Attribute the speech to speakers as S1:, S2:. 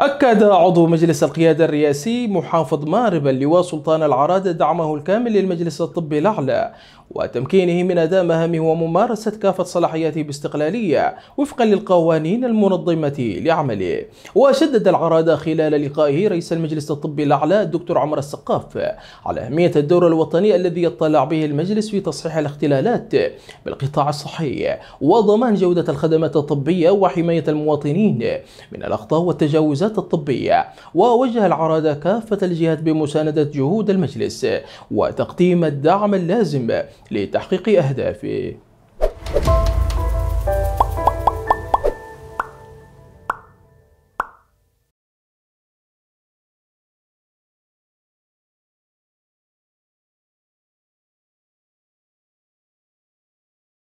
S1: أكد عضو مجلس القيادة الرئاسي محافظ مارب اللواء سلطان العرادة دعمه الكامل للمجلس الطبي الأعلى وتمكينه من أداء مهامه وممارسة كافة صلاحياته باستقلالية وفقا للقوانين المنظمة لعمله وشدد العرادة خلال لقائه رئيس المجلس الطبي الأعلى الدكتور عمر السقاف على أهمية الدور الوطني الذي يطلع به المجلس في تصحيح الاختلالات بالقطاع الصحي وضمان جودة الخدمات الطبية وحماية المواطنين من الأخطاء والتجاوزات التجهيزات الطبية ووجه العرض كافة الجهات بمساندة جهود المجلس وتقديم الدعم اللازم لتحقيق أهدافه